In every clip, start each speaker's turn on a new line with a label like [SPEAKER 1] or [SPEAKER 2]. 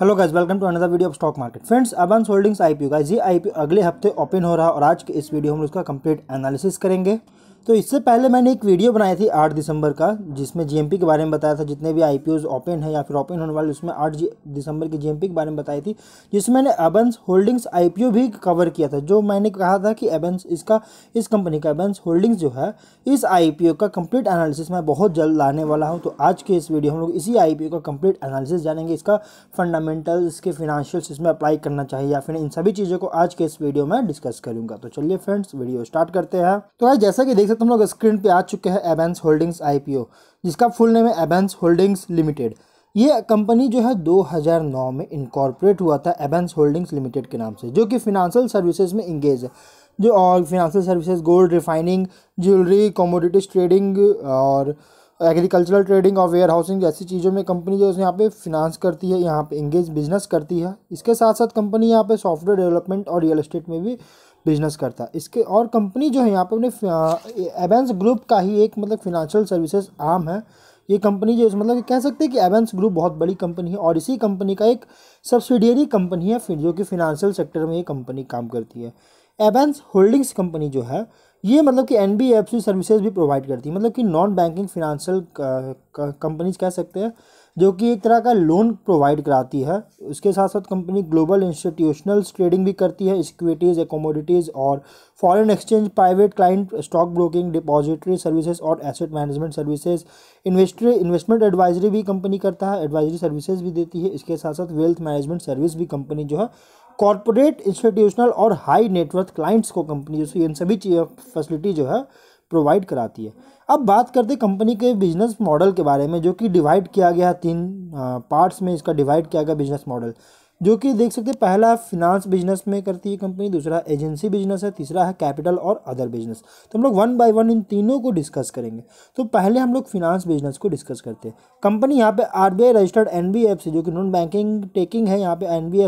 [SPEAKER 1] hello guys welcome to another video of stock market friends Abans holdings IPO guys ये IPO अगले हफ्ते open हो रहा है और आज के इस वीडियो हम उसका कंप्लीट एनालिसिस करेंगे तो इससे पहले मैंने एक वीडियो बनाई थी आठ दिसंबर का जिसमें जीएमपी के बारे में बताया था जितने भी आई ओपन है या फिर ओपन होने वाले उसमें आठ दिसंबर की जीएमपी के बारे में बताई थी जिसमें मैंने एबेंस होल्डिंग्स आई भी कवर किया था जो मैंने कहा था कि एबेंस इसका इस कंपनी का एबेंस होल्डिंग्स जो है इस आई का कम्प्लीट एनालिसिस मैं बहुत जल्द लाने वाला हूँ तो आज के इस वीडियो हम लोग इसी आई का कम्प्लीट एनालिसिस जानेंगे इसका फंडामेंटल इसके फिनांशियल्स इसमें अप्लाई करना चाहिए या फिर इन सभी चीज़ों को आज के इस वीडियो में डिस्कस करूँगा तो चलिए फ्रेंड्स वीडियो स्टार्ट करते हैं तो आज जैसा कि देख सकते हम लोग स्क्रीन पे आ चुके हैं एबेंस होल्डिंग्स आईपीओ जिसका फुल नेम है एबेंस होल्डिंग्स लिमिटेड ये कंपनी जो है 2009 में इनकॉर्पोरेट हुआ था एबेंस होल्डिंग्स लिमिटेड के नाम से जो कि फिनांशियल सर्विसेज में इंगेज है जो और financial services gold refining jewellery commodities trading और एग्रीकल्चरल ट्रेडिंग और वेयर हाउसिंग जैसी चीज़ों में कंपनी जो है यहाँ पे फिनांस करती है यहाँ पे इंगेज बिजनेस करती है इसके साथ साथ कंपनी यहाँ पे सॉफ्टवेयर डेवलपमेंट और रियल एस्टेट में भी बिजनेस करता है इसके और कंपनी जो है यहाँ पर अपने एवेंस ग्रुप का ही एक मतलब फिनंशियल सर्विसेज आम है ये कंपनी जो मतलब कह सकते हैं कि एवेंस ग्रुप बहुत बड़ी कंपनी है और इसी कंपनी का एक सब्सिडियरी कंपनी है फिर जो कि फिनंशियल सेक्टर में ये कंपनी काम करती है एवेंस होल्डिंग्स कंपनी जो है ये मतलब कि एन सर्विसेज भी प्रोवाइड करती है मतलब कि नॉन बैंकिंग फिनंशियल कंपनीज कह सकते हैं जो कि एक तरह का लोन प्रोवाइड कराती है उसके साथ साथ कंपनी ग्लोबल इंस्टीट्यूशनल ट्रेडिंग भी करती है इक्विटीज़ एकोमोडिटीज़ और foreign exchange private client stock broking depository services और asset management services investor investment advisory भी कंपनी करता है एडवाइजरी सर्विसेज भी देती है इसके साथ साथ वेल्थ मैनेजमेंट सर्विस भी कंपनी जो है कॉरपोरेट इंस्टीट्यूशनल और हाई नेटवर्थ क्लाइंट्स को कंपनी जो इन सभी फैसिलिटी जो है प्रोवाइड कराती है अब बात करते कंपनी के बिजनेस मॉडल के बारे में जो कि डिवाइड किया गया तीन पार्ट्स में इसका डिवाइड किया गया बिजनेस मॉडल जो कि देख सकते हैं पहला फिनांस बिजनेस में करती है कंपनी दूसरा एजेंसी बिजनेस है तीसरा है कैपिटल और अदर बिजनेस तो हम लोग वन बाय वन इन तीनों को डिस्कस करेंगे तो पहले हम लोग फिनांस बिजनेस को डिस्कस करते हैं कंपनी यहाँ पे आर रजिस्टर्ड एन जो कि नॉन बैंकिंग टेकिंग है यहाँ पे एन बी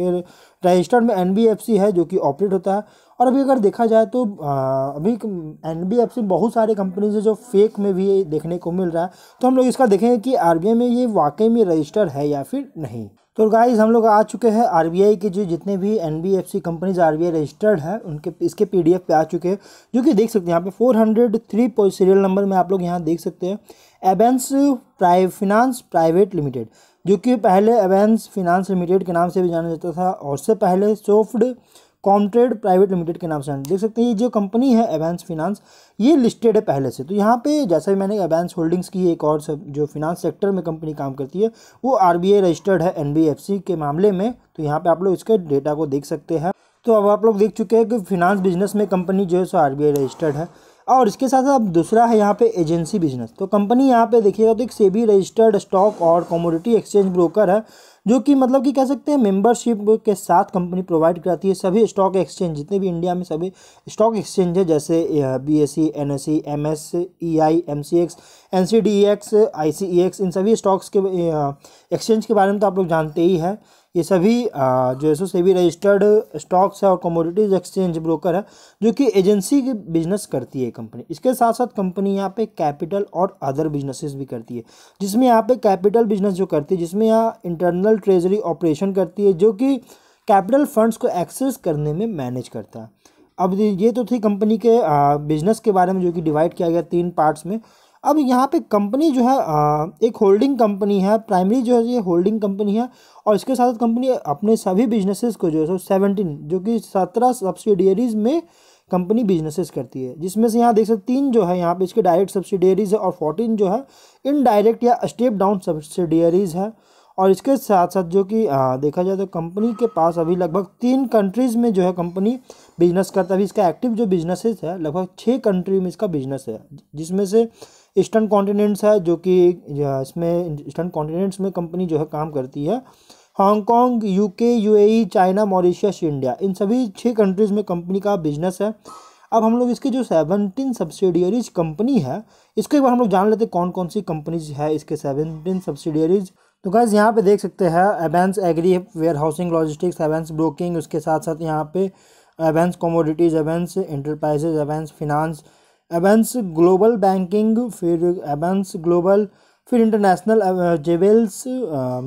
[SPEAKER 1] के रजिस्टर्ड में एन है जो कि ऑपरेट होता है और अभी अगर देखा जाए तो आ, अभी एन बहुत सारे कंपनीज है जो फेक में भी देखने को मिल रहा है तो हम लोग इसका देखेंगे कि आर में ये वाकई में रजिस्टर्ड है या फिर नहीं तो गाइज हम लोग आ चुके हैं आर के जो जितने भी N B F C companies are registered है उनके इसके पी डी एफ पे आ चुके हैं जो कि देख सकते हैं यहाँ पे four hundred three serial number में आप लोग यहाँ देख सकते हैं एबेंस प्राइ फिनांस प्राइवेट लिमिटेड जो कि पहले एवेंस फिनांस लिमिटेड के नाम से भी जाना जाता था और उससे पहले सोफ्ड कॉमट्रेड प्राइवेट लिमिटेड के नाम से देख सकते हैं ये जो कंपनी है एवेंस फिनांस ये लिस्टेड है पहले से तो यहाँ पे जैसा भी मैंने एवेंस होल्डिंग्स की एक और सब जो फिनांस सेक्टर में कंपनी काम करती है वो आर रजिस्टर्ड है एन के मामले में तो यहाँ पर आप लोग इसके डेटा को देख सकते हैं तो अब आप लोग देख चुके हैं कि फिनांस बिजनेस में कंपनी जो है सो आर रजिस्टर्ड है और इसके साथ साथ दूसरा है यहाँ पे एजेंसी बिजनेस तो कंपनी यहाँ पे देखिएगा तो एक सेबी रजिस्टर्ड स्टॉक और कमोडिटी एक्सचेंज ब्रोकर है जो कि मतलब कि कह सकते हैं मेंबरशिप के साथ कंपनी प्रोवाइड कराती है सभी स्टॉक एक्सचेंज जितने भी इंडिया में सभी स्टॉक एक्सचेंज है जैसे B S C N S C M S E I M C X N C D X I C E X इन सभी स्टॉक्स के एक्सचेंज के बारे में तो आप लोग जानते ही हैं ये सभी जो है सो सभी रजिस्टर्ड स्टॉक्स है और कमोडिटीज एक्सचेंज ब्रोकर है जो कि एजेंसी की बिजनेस करती है कंपनी इसके साथ साथ कंपनी यहाँ पे कैपिटल और अदर बिजनेसेस भी करती है जिसमें यहाँ पे कैपिटल बिजनेस जो करती है जिसमें यहाँ इंटरनल ट्रेजरी ऑपरेशन करती है जो कि कैपिटल फंड्स को एक्सेस करने में मैनेज करता है अब ये तो थी कंपनी के बिजनेस के बारे में जो कि डिवाइड किया गया तीन पार्ट्स में अब यहाँ पे कंपनी जो है एक होल्डिंग कंपनी है प्राइमरी जो है ये होल्डिंग कंपनी है और इसके साथ साथ कंपनी अपने सभी बिजनेसेस को जो है सो सेवनटीन जो कि सत्रह सब्सिडियरीज में कंपनी बिजनेसेस करती है जिसमें से यहाँ देख सकते तीन जो है यहाँ पे इसके डायरेक्ट सब्सिडियरीज है और फोर्टीन जो है इनडायरेक्ट या स्टेप डाउन सब्सिडियरीज है और इसके साथ साथ जो कि देखा जाए तो कंपनी के पास अभी लगभग तीन कंट्रीज़ में जो है कंपनी बिजनेस करता है अभी इसका एक्टिव जो बिजनेसेस है लगभग छः कंट्री में इसका बिजनेस है जिसमें से ईस्टर्न कॉन्टिनेंट्स है जो कि इसमें ईस्टर्न कॉन्टिनेंट्स में कंपनी जो है काम करती है Hong Kong UK UAE China Mauritius India इन सभी छः कंट्रीज़ में कंपनी का बिजनेस है अब हम लोग इसकी जो सेवनटीन सब्सिडियरीज कंपनी है इसके बाद हम लोग जान लेते कौन कौन सी कंपनीज है इसके सेवनटीन सब्सिडियरीज़ तो गैस यहाँ पे देख सकते हैं Abans agri warehousing logistics Abans broking उसके साथ साथ यहाँ पे Abans commodities Abans enterprises Abans finance Abans global banking फिर एवेंस ग्लोबल फिर international jewels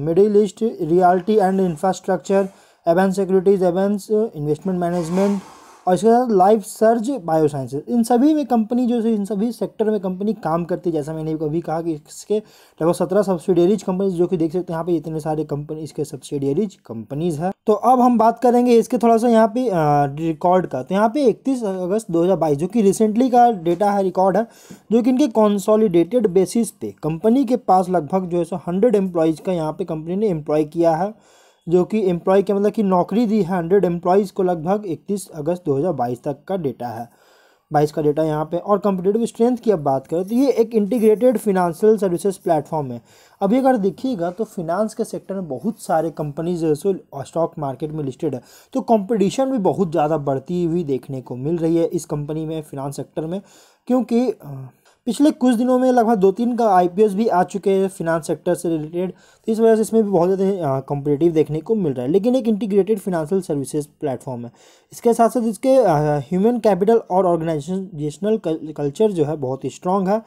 [SPEAKER 1] middle east realty and infrastructure Abans securities Abans investment management और इसके साथ लाइफ सर्ज बायोसाइंसेज इन सभी में कंपनी जो है इन सभी सेक्टर में कंपनी काम करती है जैसा मैंने अभी कहा कि इसके लगभग सत्रह सब्सिडियरीज कंपनीज जो कि देख सकते हैं यहाँ पे इतने सारे कंपनी इसके सब्सिडियरीज कंपनीज है तो अब हम बात करेंगे इसके थोड़ा सा यहाँ पे रिकॉर्ड का तो यहाँ पे इकतीस अगस्त दो जो कि रिसेंटली का डेटा है रिकॉर्ड है जो कि इनके कॉन्सॉलीडेटेड बेसिस पे कंपनी के पास लगभग जो है सो हंड्रेड एम्प्लॉयज़ का यहाँ पे कंपनी ने एम्प्लॉय किया है जो कि एम्प्लॉय के मतलब कि नौकरी दी है हंड्रेड एम्प्लॉयज़ को लगभग इकतीस अगस्त बाईस तक का डेटा है बाईस का डेटा यहाँ पे और कंपिटेटिव स्ट्रेंथ की अब बात करें तो ये एक इंटीग्रेटेड फिनांशियल सर्विसेज प्लेटफॉर्म है अभी अगर देखिएगा तो फिनांस के सेक्टर में बहुत सारे कंपनीज जो है स्टॉक मार्केट में लिस्टेड है तो कंपटीशन भी बहुत ज़्यादा बढ़ती हुई देखने को मिल रही है इस कंपनी में फिनांस सेक्टर में क्योंकि पिछले कुछ दिनों में लगभग दो तीन का आई भी आ चुके हैं फिनांस सेक्टर से रिलेटेड तो इस वजह से इसमें भी बहुत ज़्यादा कंपटेटिव हाँ, देखने को मिल रहा है लेकिन एक इंटीग्रेटेड फिनांशियल सर्विसेज प्लेटफॉर्म है इसके साथ साथ इसके ह्यूमन हाँ, कैपिटल और ऑर्गेनाइजेशनल कल्चर जो है बहुत ही स्ट्रॉन्ग है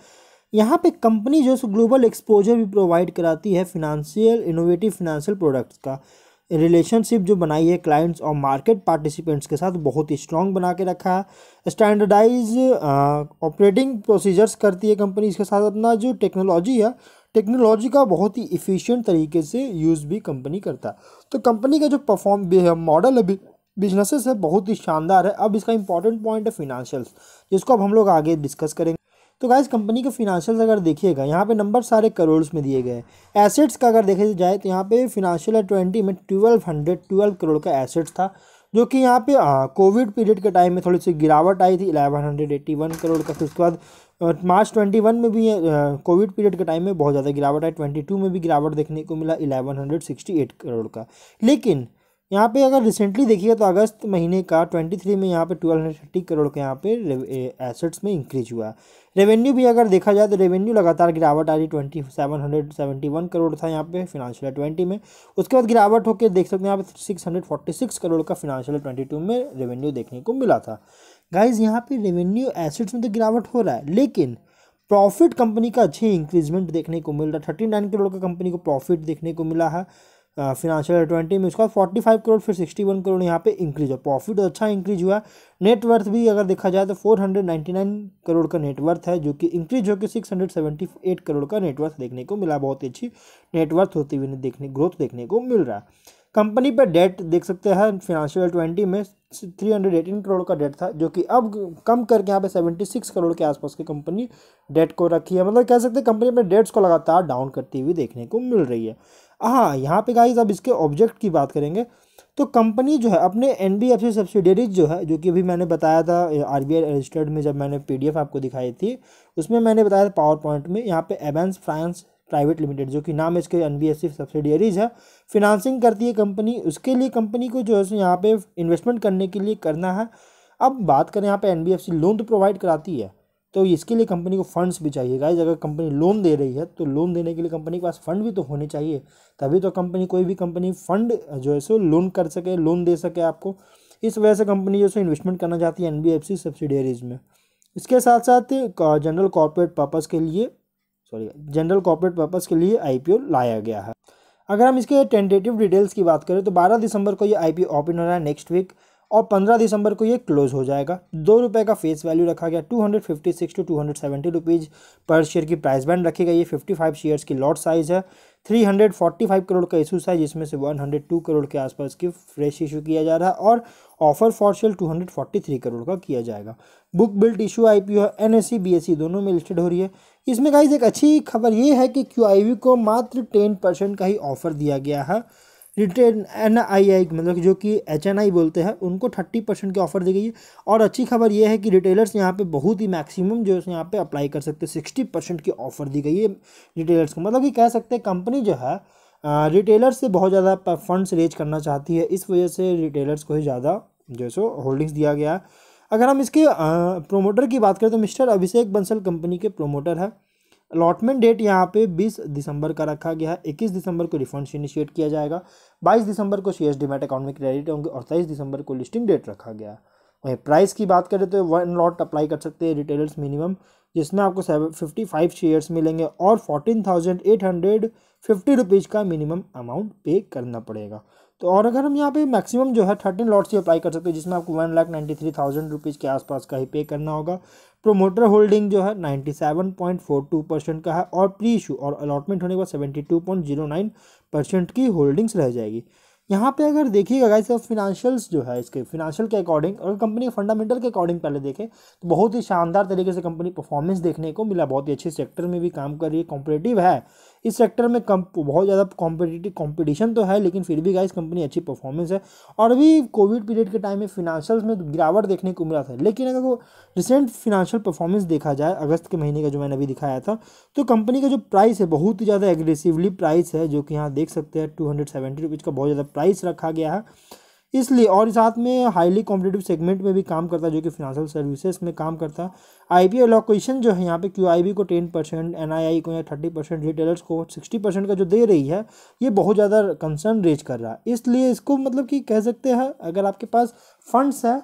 [SPEAKER 1] यहाँ पे कंपनी जो है ग्लोबल एक्सपोजर भी प्रोवाइड कराती है फिनंशियल इनोवेटिव फिनेंशियल प्रोडक्ट्स का रिलेशनशिप जो बनाई है क्लाइंट्स और मार्केट पार्टिसिपेंट्स के साथ बहुत ही स्ट्रॉन्ग बना के रखा है स्टैंडर्डाइज ऑपरेटिंग प्रोसीजर्स करती है कंपनी इसके साथ अपना जो टेक्नोलॉजी है टेक्नोलॉजी का बहुत ही इफ़िशियंट तरीके से यूज़ भी कंपनी करता है तो कंपनी का जो परफॉर्म मॉडल है बिजनेसेस है बहुत ही शानदार है अब इसका इंपॉर्टेंट पॉइंट है फिनेंशियल्स जिसको अब हम लोग आगे डिस्कस करेंगे तो गाइज कंपनी के फिनांशियल अगर देखिएगा यहाँ पे नंबर सारे करोड़ में दिए गए एसेट्स का अगर देखा जाए तो यहाँ पे फिनांशियल है ट्वेंटी में ट्वेल्व हंड्रेड ट्वेल्व करोड़ का एसेट्स था जो कि यहाँ पे कोविड हाँ, पीरियड के टाइम में थोड़ी सी गिरावट आई थी eleven hundred eighty one crore का फिर उसके बाद मार्च ट्वेंटी वन में भी कोविड पीरियड के टाइम में बहुत ज़्यादा गिरावट आई ट्वेंटी टू में भी गिरावट देखने को मिला eleven hundred sixty eight crore का लेकिन यहाँ पे अगर रिसेंटली देखिएगा तो अगस्त महीने का 23 में यहाँ पे 1230 करोड़ के यहाँ पे एसेट्स में इंक्रीज हुआ रेवेन्यू भी अगर देखा जाए तो रेवेन्यू लगातार गिरावट आ रही twenty seven hundred seventy one crore था यहाँ पे फिनांशियल ट्वेंटी में उसके बाद गिरावट होकर देख सकते हैं यहाँ पे six hundred forty six crore का फिनांशियल ट्वेंटी टू में रेवेन्यू देखने को मिला था गाइज यहाँ पर रेवेन्यू एसेट्स में तो गिरावट हो रहा है लेकिन प्रॉफिट कंपनी का अच्छे इंक्रीजमेंट देखने को मिल रहा है थर्टी नाइन करोड़ का कंपनी को प्रॉफिट देखने को मिला है फिनेंशियल ईयर ट्वेंटी में उसका फोर्टी फाइव करोड़ फिर सिक्सटी वन करोड़ यहाँ पे इंक्रीज हुआ प्रॉफिट अच्छा इंक्रीज हुआ नेटवर्थ भी अगर देखा जाए तो four hundred ninety nine crore का नेटवर्थ है जो कि इंक्रीज होकर six hundred seventy eight crore का नेटवर्थ देखने को मिला बहुत ही अच्छी नेटवर्थ होती हुई देखने ग्रोथ देखने को मिल रहा है कंपनी पर डेट देख सकते हैं फिनांशियल ट्वेंटी में थ्री हंड्रेड एटीन करोड़ का डेट था जो कि अब कम करके यहाँ पे सेवेंटी सिक्स करोड़ के आसपास की कंपनी डेट को रखी है मतलब कह सकते हैं कंपनी अपने डेट्स को लगातार डाउन करती हुई देखने को मिल रही है हाँ यहाँ पे गाइज अब इसके ऑब्जेक्ट की बात करेंगे तो कंपनी जो है अपने N B F C subsidiaries जो है जो कि अभी मैंने बताया था आर बी आई रजिस्टर्ड में जब मैंने पी डी एफ आपको दिखाई थी उसमें मैंने बताया था पावर पॉइंट में यहाँ पे एवेंस फ्रांस प्राइवेट लिमिटेड जो कि नाम है इसके एन बी सब्सिडियरीज है फिनांसिंग करती है कंपनी उसके लिए कंपनी को जो है यहाँ पे इन्वेस्टमेंट करने के लिए करना है अब बात करें यहाँ पे एन लोन तो प्रोवाइड कराती है तो इसके लिए कंपनी को फंड्स भी चाहिए गाइज अगर कंपनी लोन दे रही है तो लोन देने के लिए कंपनी के पास फंड भी तो होने चाहिए तभी तो कंपनी कोई भी कंपनी फंड जो है सो लोन कर सके लोन दे सके आपको इस वजह से कंपनी जो है सो इन्वेस्टमेंट करना चाहती है एन बी सब्सिडियरीज में इसके साथ साथ जनरल कॉरपोरेट पर्पज़ के लिए सॉरी जनरल कॉर्पोरेट पर्पज़ के लिए आई लाया गया है अगर हम इसके टेंटेटिव डिटेल्स की बात करें तो 12 दिसंबर को ये आईपीओ ओपन हो रहा है नेक्स्ट वीक और 15 दिसंबर को ये क्लोज हो जाएगा दो रुपये का फेस वैल्यू रखा गया 256 टू 270 रुपीज़ पर शेयर की प्राइस बैंड रखी गई है 55 शेयर्स की लॉट साइज़ है 345 करोड़ का इशूस है जिसमें से 102 करोड़ के आसपास की फ्रेश इशू किया जा रहा है और ऑफर फॉर सेल 243 करोड़ का किया जाएगा book built issue I P N S C दोनों में लिस्टेड हो रही है इसमें गाइज एक अच्छी खबर ये है कि क्यू को मात्र टेन परसेंट का ही ऑफर दिया गया है रिटेन एन आई आई मतलब जो कि एच एन आई बोलते हैं उनको थर्टी परसेंट की ऑफर दी गई है और अच्छी खबर यह है कि रिटेलर्स यहाँ पे बहुत ही मैक्सिमम जो है यहाँ पे अप्लाई कर सकते हैं सिक्सटी परसेंट की ऑफर दी गई है रिटेलर्स को मतलब कि कह सकते हैं कंपनी जो है रिटेलर्स से बहुत ज़्यादा फंड्स रेज करना चाहती है इस वजह से रिटेलर्स को ही ज़्यादा जो है सो होल्डिंग्स दिया गया है अगर हम इसके प्रोमोटर की बात करें तो मिस्टर अभिषेक बंसल कंपनी के प्रोमोटर है अलॉटमेंट डेट यहाँ पे 20 दिसंबर का रखा गया है 21 दिसंबर को रिफंड्स इनिशिएट किया जाएगा 22 दिसंबर को सी एस डीमेट अकाउंट में क्रेडिट होंगे और तेईस दिसंबर को लिस्टिंग डेट रखा गया वहीं प्राइस की बात करें तो वन लॉट अप्लाई कर सकते हैं रिटेलर्स मिनिमम जिसमें आपको सेवन फिफ्टी फाइव शेयर्स मिलेंगे और fourteen thousand eight hundred fifty rupees का मिनिमम अमाउंट पे करना पड़ेगा तो और अगर हम यहाँ पे मैक्सिमम जो है थर्टीन लॉट्स ही अप्लाई कर सकते हैं जिसमें आपको one lakh ninety three thousand rupees के आसपास का ही पे करना होगा प्रोमोटर होल्डिंग जो है ninety seven point four two percent का है और प्री इशू और अलॉटमेंट होने के बाद seventy two point zero nine percent की होल्डिंग्स रह जाएगी यहाँ पे अगर देखिएगा गाइस ऑफ फिनेंशियल्स जो है इसके फिनेंशियल के अकॉर्डिंग और कंपनी फंडामेंटल के अकॉर्डिंग पहले देखें तो बहुत ही शानदार तरीके से कंपनी परफॉर्मेंस देखने को मिला बहुत ही अच्छे सेक्टर में भी काम कर रही है कॉम्पिटेटिव है इस सेक्टर में कम बहुत ज़्यादा कॉम्पिटिटिव कॉम्पिटिशन तो है लेकिन फिर भी गाइस कंपनी अच्छी परफॉर्मेंस है और भी कोविड पीरियड के टाइम में फिनांशियल्स में गिरावट देखने को मिला था लेकिन अगर वो रिसेंट फिनांशियल परफॉर्मेंस देखा जाए अगस्त के महीने का जो मैंने अभी दिखाया था तो कंपनी का जो प्राइस है बहुत ही ज़्यादा एग्रेसिवली प्राइस है जो कि यहाँ देख सकते हैं टू हंड्रेड का बहुत ज़्यादा प्राइस रखा गया है इसलिए और साथ में हाईली कॉम्पिटेटिव सेगमेंट में भी काम करता है जो कि फिनेंशियल सर्विसेज में काम करता है आई पी एलोकेशन जो है यहाँ पे क्यू आई बी को ten percent N I I को या थर्टी परसेंट रिटेलर्स को सिक्सटी परसेंट का जो दे रही है ये बहुत ज़्यादा कंसर्न रेज कर रहा है इसलिए इसको मतलब कि कह सकते हैं अगर आपके पास फंड्स है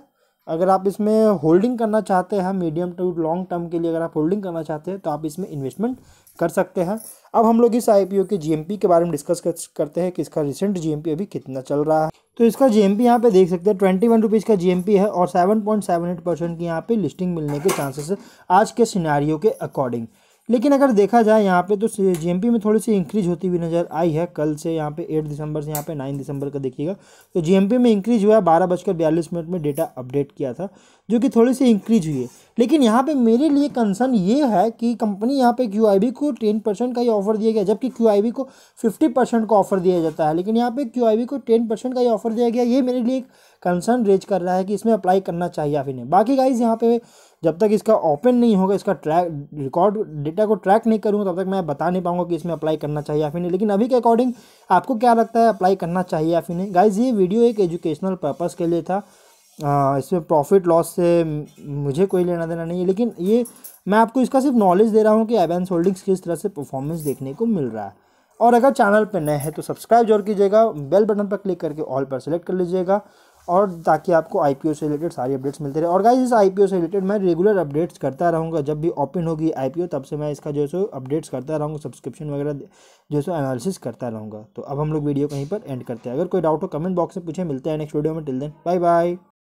[SPEAKER 1] अगर आप इसमें होल्डिंग करना चाहते हैं मीडियम टू लॉन्ग टर्म के लिए अगर आप होल्डिंग करना चाहते हैं तो आप इसमें इन्वेस्टमेंट कर सकते हैं अब हम लोग इस आईपीओ के जीएमपी के बारे में डिस्कस करते हैं कि इसका रिसेंट जीएमपी अभी कितना चल रहा है तो इसका जीएमपी यहाँ पे देख सकते हैं ट्वेंटी वन रुपीज़ का जीएमपी है और seven point seven eight percent की यहाँ पे लिस्टिंग मिलने के चांसेस है आज के सिनारियों के अकॉर्डिंग लेकिन अगर देखा जाए यहाँ पे तो जीएमपी में थोड़ी सी इंक्रीज होती हुई नज़र आई है कल से यहाँ पे एट दिसंबर से यहाँ पे नाइन दिसंबर का देखिएगा तो जीएमपी में इंक्रीज हुआ है बारह बजकर बयालीस मिनट में डेटा अपडेट किया था जो कि थोड़ी सी इंक्रीज हुई है लेकिन यहाँ पे मेरे लिए कंसर्न ये है कि कंपनी यहाँ पे क्यू को टेन परसेंट का ही ऑफर दिया गया जबकि क्यू को फिफ्टी परसेंट का ऑफर दिया जाता है लेकिन यहाँ पर क्यू को टेन परसेंट का ही ऑफर दिया गया ये मेरे लिए एक कंसर्न रेज कर रहा है कि इसमें अप्लाई करना चाहिए आप इन्हें बाकी गाइज यहाँ पे जब तक इसका ओपन नहीं होगा इसका ट्रैक रिकॉर्ड डेटा को ट्रैक नहीं करूँगा तब तक मैं बता नहीं पाऊंगा कि इसमें अप्लाई करना चाहिए या फिर नहीं लेकिन अभी के अकॉर्डिंग आपको क्या लगता है अप्लाई करना चाहिए या फिर नहीं गाइज ये वीडियो एक एजुकेशनल पर्पज़ के लिए था आ, इसमें प्रॉफिट लॉस से मुझे कोई लेना देना नहीं है लेकिन ये मैं आपको इसका सिर्फ नॉलेज दे रहा हूँ कि एवेंस होल्डिंग्स किस तरह से परफॉर्मेंस देखने को मिल रहा है और अगर चैनल पर नए हैं तो सब्सक्राइब जरूर कीजिएगा बेल बटन पर क्लिक करके ऑल पर सेलेक्ट कर लीजिएगा और ताकि आपको आई से रिलेटेड सारी अपडेट्स मिलते रहे और गाइज इस आई से रिलेटेड मैं रेगुलर अपडेट्स करता रहूँगा जब भी ओपन होगी आई तब से मैं इसका जो है सो अपडेट्स करता रहूँगा सब्सक्रिप्शन वगैरह जो है सो एनालिसिस करता रहूँगा तो अब हम लोग वीडियो कहीं पर एंड करते हैं अगर कोई डाउट हो कमेंट बॉक्स में पूछे मिलते हैं नेक्स्ट वीडियो में टिल देन बाय बाय